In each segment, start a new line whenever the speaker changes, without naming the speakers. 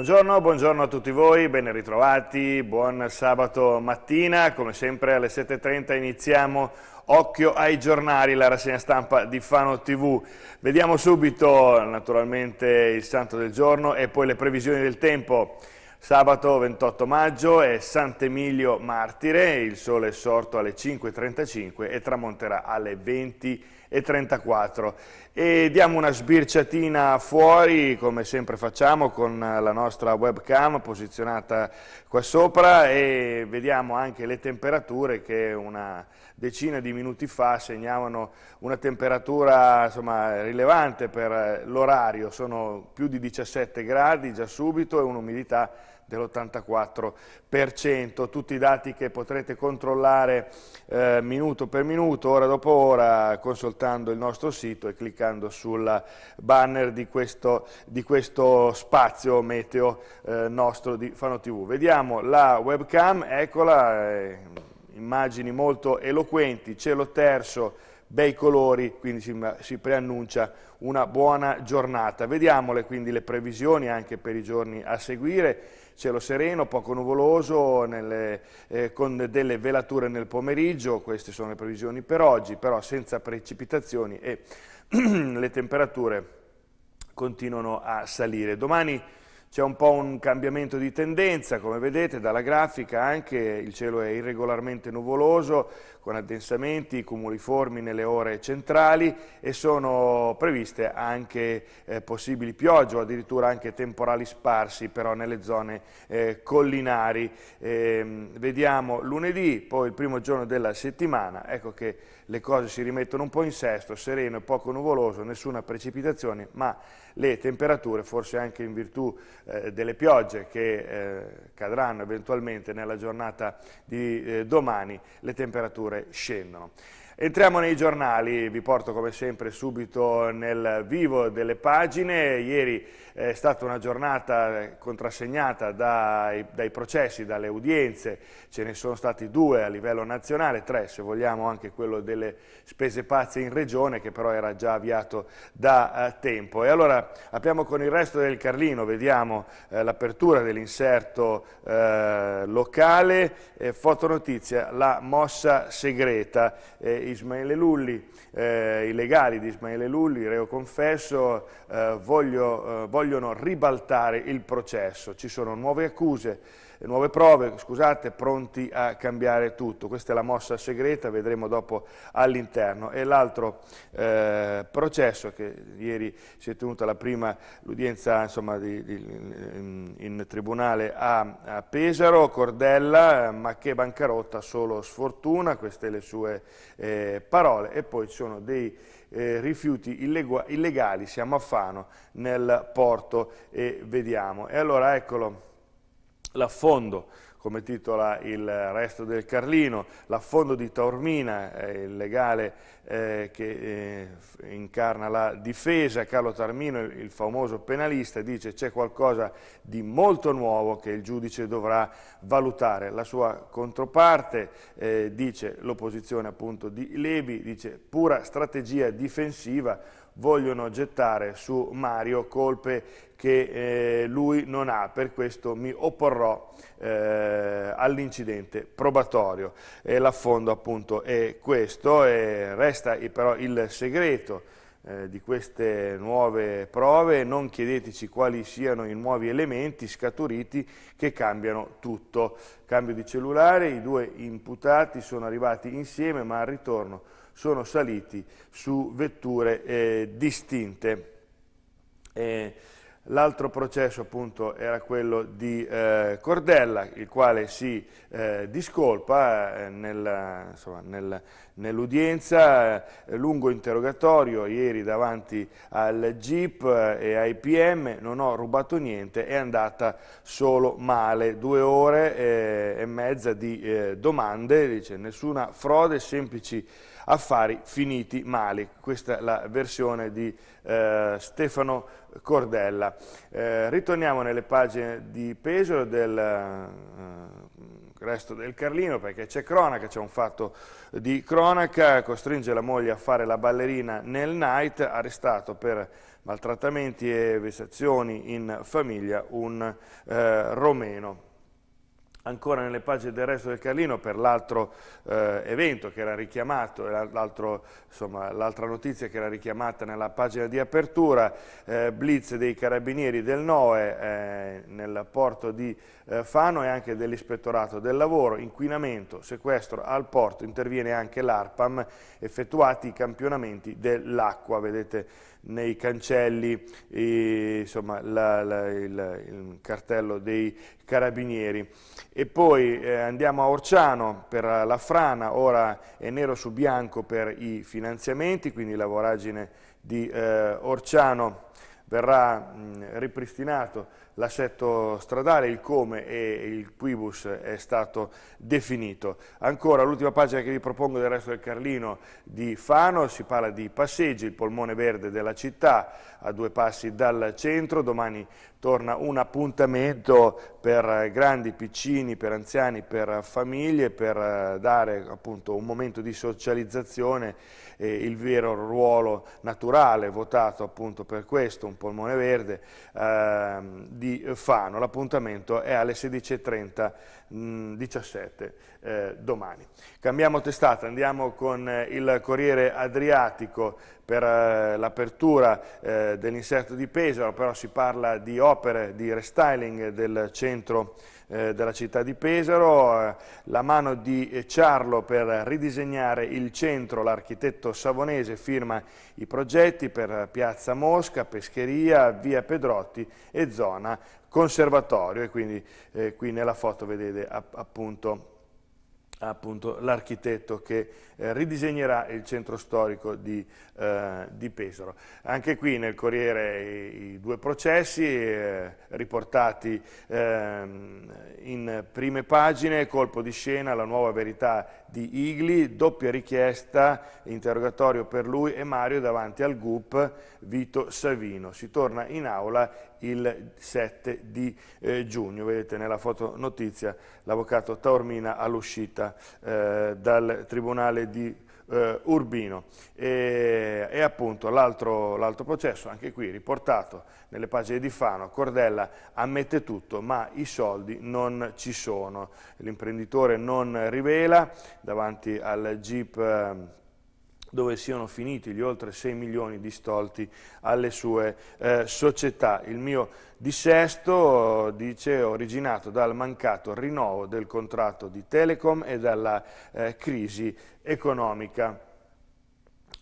Buongiorno, buongiorno, a tutti voi, ben ritrovati, buon sabato mattina, come sempre alle 7.30 iniziamo Occhio ai giornali, la rassegna stampa di Fano TV. Vediamo subito naturalmente il santo del giorno e poi le previsioni del tempo. Sabato 28 maggio è Sant'Emilio Martire, il sole è sorto alle 5.35 e tramonterà alle 20.00 e 34. E diamo una sbirciatina fuori, come sempre facciamo, con la nostra webcam posizionata qua sopra e vediamo anche le temperature che una decina di minuti fa segnavano una temperatura insomma, rilevante per l'orario, sono più di 17 gradi già subito e un'umidità dell'84%, tutti i dati che potrete controllare eh, minuto per minuto, ora dopo ora, consultando il nostro sito e cliccando sul banner di questo, di questo spazio meteo eh, nostro di Fano TV. Vediamo la webcam, eccola, eh, immagini molto eloquenti, cielo terzo, bei colori, quindi si, si, preannuncia una buona giornata. Vediamole quindi le previsioni anche per i giorni a seguire cielo sereno, poco nuvoloso, nelle, eh, con delle velature nel pomeriggio, queste sono le previsioni per oggi, però senza precipitazioni e le temperature continuano a salire. Domani c'è un po' un cambiamento di tendenza, come vedete dalla grafica anche il cielo è irregolarmente nuvoloso, con addensamenti cumuliformi nelle ore centrali e sono previste anche eh, possibili piogge o addirittura anche temporali sparsi però nelle zone eh, collinari. Eh, vediamo lunedì, poi il primo giorno della settimana, ecco che le cose si rimettono un po' in sesto, sereno e poco nuvoloso, nessuna precipitazione, ma le temperature, forse anche in virtù eh, delle piogge che eh, cadranno eventualmente nella giornata di eh, domani, le temperature scendono. Entriamo nei giornali, vi porto come sempre subito nel vivo delle pagine. Ieri eh, è stata una giornata contrassegnata dai, dai, processi, dalle udienze, ce ne sono stati due a livello nazionale, tre se vogliamo anche quello delle spese pazze in regione che però era già avviato da eh, tempo. E allora apriamo con il resto del Carlino, vediamo eh, l'apertura dell'inserto eh, locale, eh, fotonotizia, la mossa segreta. Eh, Ismaele Lulli, eh, i legali di Ismaele Lulli, reo confesso, eh, voglio, eh, vogliono ribaltare il processo. Ci sono nuove accuse nuove prove, scusate, pronti a cambiare tutto. Questa è la mossa segreta, vedremo dopo all'interno. E l'altro eh, processo che ieri si è tenuta la prima l'udienza in, in, tribunale a, a Pesaro, Cordella, ma che bancarotta solo sfortuna, queste le sue eh, parole. E poi ci sono dei eh, rifiuti illegali, siamo a Fano nel porto e vediamo. E allora eccolo l'affondo, come titola il resto del Carlino, l'affondo di Taormina, eh, il legale eh, che eh, incarna la difesa, Carlo Tarmino, il, il famoso penalista, dice c'è qualcosa di molto nuovo che il giudice dovrà valutare. La sua controparte, eh, dice l'opposizione appunto di Levi, dice pura strategia difensiva, vogliono gettare su Mario colpe che eh, lui non ha, per questo mi opporrò eh, all'incidente probatorio. E l'affondo appunto è questo, e resta eh, però il segreto eh, di queste nuove prove, non chiedeteci quali siano i nuovi elementi scaturiti che cambiano tutto. Cambio di cellulare, i due imputati sono arrivati insieme ma al ritorno sono saliti su vetture eh, distinte. Eh, L'altro processo appunto era quello di eh, Cordella, il quale si eh, discolpa eh, nell'udienza, nell eh, lungo interrogatorio ieri davanti al GIP eh, e ai PM, non ho rubato niente, è andata solo male, due ore eh, e mezza di domande, dice nessuna frode, semplici affari finiti male. Questa è la versione di eh, Stefano Cordella. Eh, ritorniamo nelle pagine di Pesaro del eh, resto del Carlino perché c'è cronaca, c'è un fatto di cronaca, costringe la moglie a fare la ballerina nel night, arrestato per maltrattamenti e vessazioni in famiglia un eh, romeno ancora nelle pagine del resto del Carlino per l'altro eh, evento che era richiamato, l'altra notizia che era richiamata nella pagina di apertura, eh, blitz dei carabinieri del NOE eh, nel porto di eh, Fano e anche dell'ispettorato del lavoro, inquinamento, sequestro al porto, interviene anche l'ARPAM, effettuati i campionamenti dell'acqua, vedete nei cancelli e, insomma, la, la, il, il, cartello dei carabinieri. E poi eh, andiamo a Orciano per la frana, ora è nero su bianco per i finanziamenti, quindi la voragine di eh, Orciano verrà mh, ripristinato l'assetto stradale, il come e il quibus è stato definito. Ancora l'ultima pagina che vi propongo del resto del Carlino di Fano, si parla di passeggi, il polmone verde della città a due passi dal centro, domani torna un appuntamento per grandi, piccini, per anziani, per famiglie, per dare appunto un momento di socializzazione, eh, il vero ruolo naturale votato appunto per questo, un polmone verde. Eh, di eh, Fano. L'appuntamento è alle 16.30 17 mm, eh, domani. Cambiamo testata, andiamo con eh, il Corriere Adriatico per eh, l'apertura eh, dell'inserto di Pesaro, però si parla di opere di restyling del centro eh, della città di Pesaro, eh, la mano di Ciarlo per ridisegnare il centro, l'architetto savonese firma i progetti per Piazza Mosca, Pescheria, Via Pedrotti e zona conservatorio e quindi eh, qui nella foto vedete app appunto appunto l'architetto che eh, ridisegnerà il centro storico di, eh, di, Pesaro. Anche qui nel Corriere i, i due processi eh, riportati ehm, in prime pagine, colpo di scena, la nuova verità di Igli, doppia richiesta, interrogatorio per lui e Mario davanti al GUP Vito Savino. Si torna in aula il 7 di eh, giugno, vedete nella fotonotizia l'avvocato Taormina all'uscita eh, dal Tribunale di eh, Urbino. E, e appunto l'altro processo, anche qui riportato nelle pagine di Fano, Cordella ammette tutto ma i soldi non ci sono. L'imprenditore non rivela davanti al GIP dove siano finiti gli oltre 6 milioni di stolti alle sue eh, società. Il mio dissesto, dice, originato dal mancato rinnovo del contratto di Telecom e dalla eh, crisi economica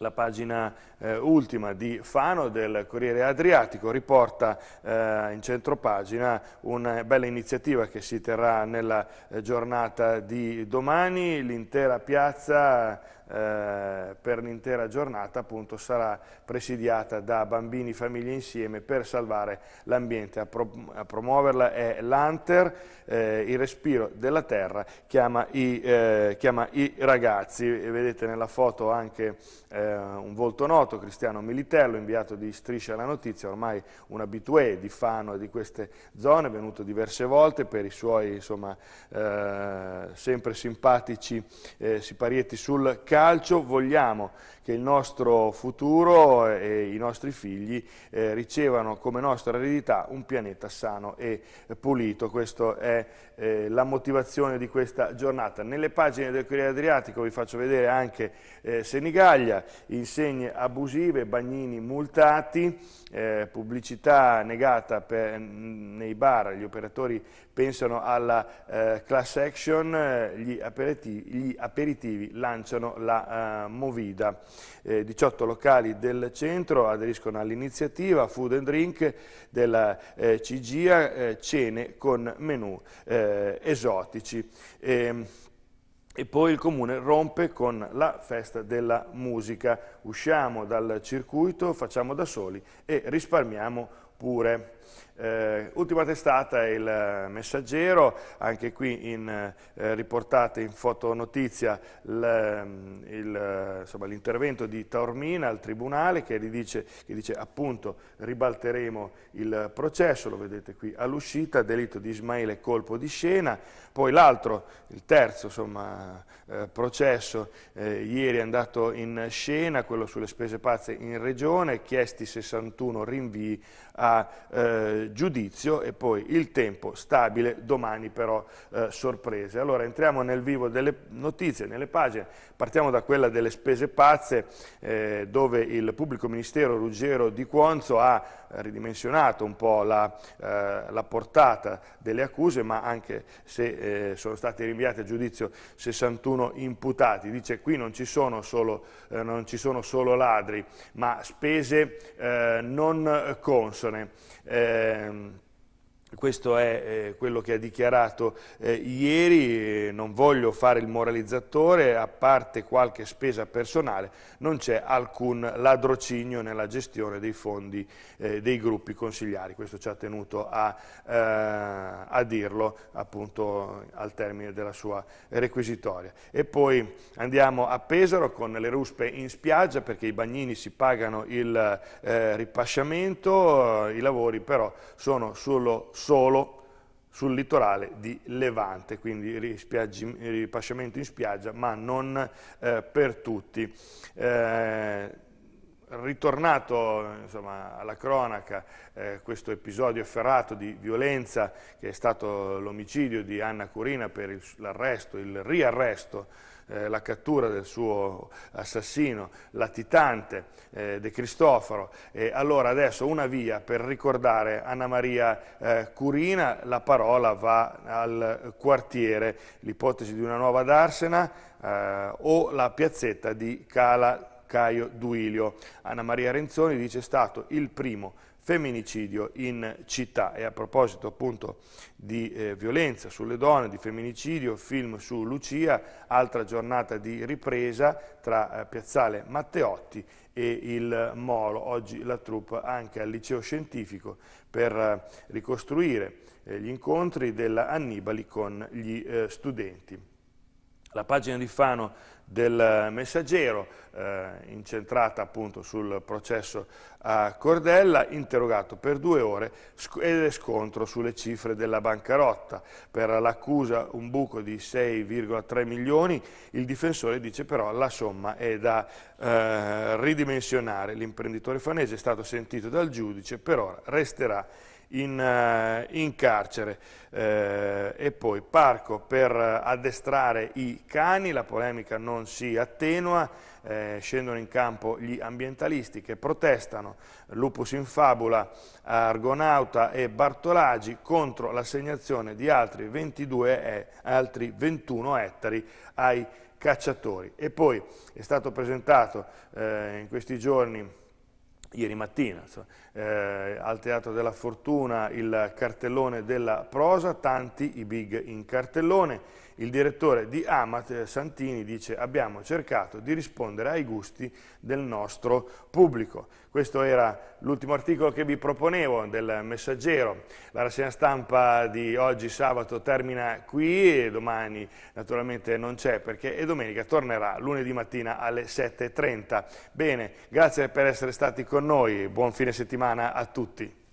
la pagina eh, ultima di Fano del Corriere Adriatico riporta eh, in centropagina una eh, bella iniziativa che si terrà nella eh, giornata di domani, l'intera piazza eh, per l'intera giornata appunto sarà presidiata da Bambini Famiglie Insieme per salvare l'ambiente. A, pro a, promuoverla è l'Anter, eh, il respiro della terra, chiama i, eh, chiama i ragazzi. E vedete nella foto anche eh, un volto noto, Cristiano Militello, inviato di Striscia alla Notizia, ormai un abitué di Fano e di queste zone, venuto diverse volte per i suoi insomma, eh, sempre simpatici siparietti sul canale calcio vogliamo che il nostro futuro e i nostri figli eh, ricevano come nostra eredità un pianeta sano e pulito. Questa è eh, la motivazione di questa giornata. Nelle pagine del Corriere Adriatico vi faccio vedere anche eh, Senigallia, insegne abusive, bagnini multati, eh, pubblicità negata per, nei bar, gli operatori pensano alla eh, class action, eh, gli aperitivi, gli aperitivi lanciano la la uh, Movida. Eh, 18 locali del centro aderiscono all'iniziativa Food and Drink della eh, CGIA, eh, cene con menù eh, esotici. Ehm, e poi il comune rompe con la festa della musica. Usciamo dal circuito, facciamo da soli e risparmiamo pure. Eh, ultima testata è il Messaggero, anche qui in, eh, riportate in fotonotizia mm, l'intervento di Taormina al Tribunale che dice, che dice, appunto ribalteremo il processo, lo vedete qui all'uscita, delitto di Ismaele colpo di scena, poi l'altro, il terzo insomma, eh, processo eh, ieri è andato in scena, quello sulle spese pazze in Regione, chiesti 61 rinvii a a eh, giudizio e poi il tempo stabile, domani però eh, sorprese. Allora entriamo nel vivo delle notizie, nelle pagine, partiamo da quella delle spese pazze eh, dove il pubblico ministero Ruggero Di Cuonzo ha ridimensionato un po' la, eh, la portata delle accuse ma anche se eh, sono stati rinviati a giudizio 61 imputati. Dice qui non ci sono solo, eh, non ci sono solo ladri ma spese non consone persone. Ehm, questo è eh, quello che ha dichiarato eh, ieri, eh, non voglio fare il moralizzatore, a parte qualche spesa personale non c'è alcun ladrocinio nella gestione dei fondi eh, dei gruppi consigliari, questo ci ha tenuto a, eh, a dirlo appunto al termine della sua requisitoria. E poi andiamo a Pesaro con le ruspe in spiaggia perché i bagnini si pagano il eh, ripasciamento, i lavori però sono solo solo sul litorale di Levante, quindi ripasciamento in spiaggia, ma non eh, per tutti. Eh, ritornato insomma, alla cronaca eh, questo episodio efferato di violenza che è stato l'omicidio di Anna Curina per l'arresto, il, il riarresto eh, la cattura del suo assassino, latitante eh, De Cristoforo. E allora adesso una via per ricordare Anna Maria eh, Curina, la parola va al quartiere, l'ipotesi di una nuova darsena eh, o la piazzetta di Cala Caio Duilio. Anna Maria Renzoni dice è stato il primo femminicidio in città e a proposito appunto di eh, violenza sulle donne, di femminicidio, film su Lucia, altra giornata di ripresa tra eh, Piazzale Matteotti e il Molo. Oggi la troupe anche al liceo scientifico per eh, ricostruire eh, gli incontri della Annibali con gli eh, studenti la pagina di Fano del messaggero, eh, incentrata appunto sul processo a Cordella, interrogato per due ore sc ed scontro sulle cifre della bancarotta. Per l'accusa un buco di 6,3 milioni, il difensore dice però la somma è da eh, ridimensionare. L'imprenditore fanese è stato sentito dal giudice, per ora resterà in, eh, in carcere. Eh, e poi parco per addestrare i cani, la polemica non si attenua, eh, scendono in campo gli ambientalisti che protestano, Lupus in Fabula, Argonauta e Bartolagi contro l'assegnazione di altri, 22 e, altri 21 ettari ai cacciatori. E poi è stato presentato eh, in questi giorni ieri mattina, eh, al Teatro della Fortuna il cartellone della prosa, tanti i big in cartellone. Il direttore di Amat, eh, Santini, dice abbiamo cercato di rispondere ai gusti del nostro pubblico. Questo era l'ultimo articolo che vi proponevo del Messaggero. La rassegna stampa di oggi sabato termina qui e domani naturalmente non c'è perché e domenica tornerà lunedì mattina alle 7.30. Bene, grazie per essere stati con con noi, buon fine settimana a tutti.